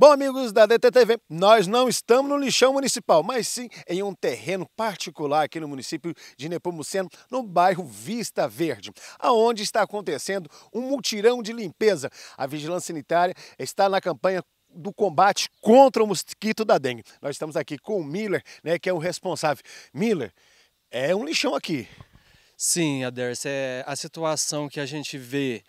Bom, amigos da DTTV, nós não estamos no lixão municipal, mas sim em um terreno particular aqui no município de Nepomuceno, no bairro Vista Verde, aonde está acontecendo um mutirão de limpeza. A vigilância sanitária está na campanha do combate contra o mosquito da dengue. Nós estamos aqui com o Miller, né, que é o responsável. Miller, é um lixão aqui. Sim, Aderce, é a situação que a gente vê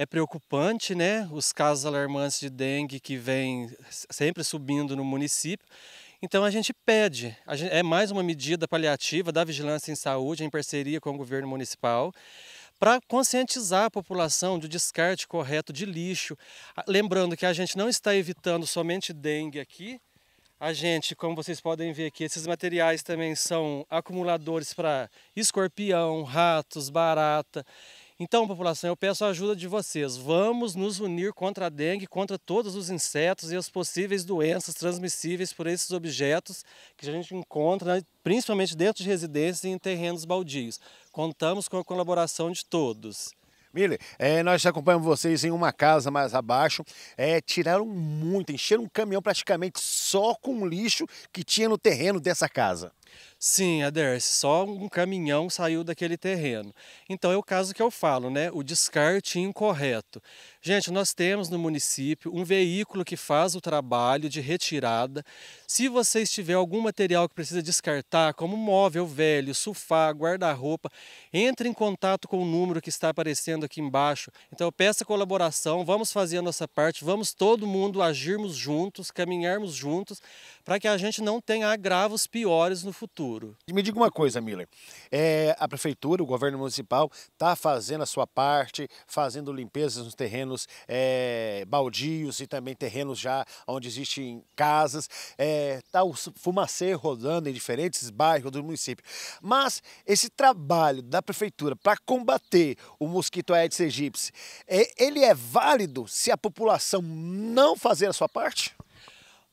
é preocupante, né? Os casos alarmantes de dengue que vem sempre subindo no município. Então a gente pede, a gente, é mais uma medida paliativa da Vigilância em Saúde em parceria com o governo municipal para conscientizar a população do descarte correto de lixo. Ah, lembrando que a gente não está evitando somente dengue aqui. A gente, como vocês podem ver aqui, esses materiais também são acumuladores para escorpião, ratos, barata. Então, população, eu peço a ajuda de vocês. Vamos nos unir contra a dengue, contra todos os insetos e as possíveis doenças transmissíveis por esses objetos que a gente encontra, né, principalmente dentro de residências e em terrenos baldios. Contamos com a colaboração de todos. Mili, é, nós acompanhamos vocês em uma casa mais abaixo. É, tiraram muito, encheram um caminhão praticamente só com o lixo que tinha no terreno dessa casa. Sim, Aderce, só um caminhão saiu daquele terreno. Então é o caso que eu falo, né? O descarte incorreto. Gente, nós temos no município um veículo que faz o trabalho de retirada. Se você tiver algum material que precisa descartar, como móvel velho, sofá, guarda-roupa, entre em contato com o número que está aparecendo aqui embaixo. Então eu peço a colaboração, vamos fazer a nossa parte, vamos todo mundo agirmos juntos, caminharmos juntos, para que a gente não tenha agravos piores no futuro. Me diga uma coisa, Miller. É, a prefeitura, o governo municipal, está fazendo a sua parte, fazendo limpezas nos terrenos é, baldios e também terrenos já onde existem casas. Está é, tá o fumacê rodando em diferentes bairros do município. Mas esse trabalho da prefeitura para combater o mosquito Aedes aegypti, é, ele é válido se a população não fazer a sua parte?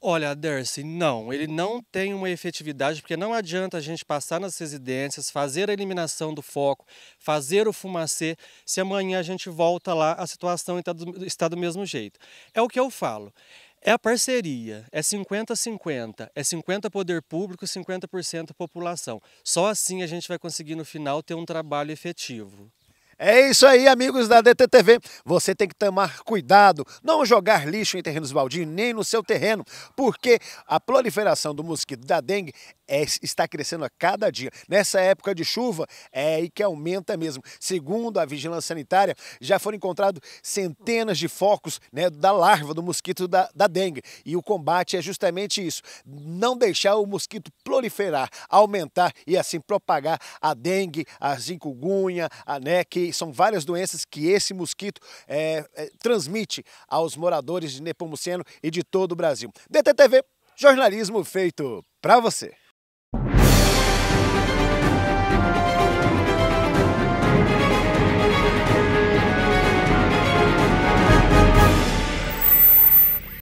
Olha, Darcy, não, ele não tem uma efetividade, porque não adianta a gente passar nas residências, fazer a eliminação do foco, fazer o fumacê, se amanhã a gente volta lá, a situação está do mesmo jeito. É o que eu falo. É a parceria, é 50-50, é 50% poder público, 50% população. Só assim a gente vai conseguir no final ter um trabalho efetivo. É isso aí, amigos da DTTV. Você tem que tomar cuidado, não jogar lixo em terrenos baldios nem no seu terreno, porque a proliferação do mosquito da dengue é, está crescendo a cada dia. Nessa época de chuva, é aí que aumenta mesmo. Segundo a Vigilância Sanitária, já foram encontrados centenas de focos né, da larva do mosquito da, da dengue. E o combate é justamente isso, não deixar o mosquito proliferar, aumentar e assim propagar a dengue, a zincugunha, a NEC são várias doenças que esse mosquito é, é, transmite aos moradores de Nepomuceno e de todo o Brasil. DTTV, jornalismo feito para você.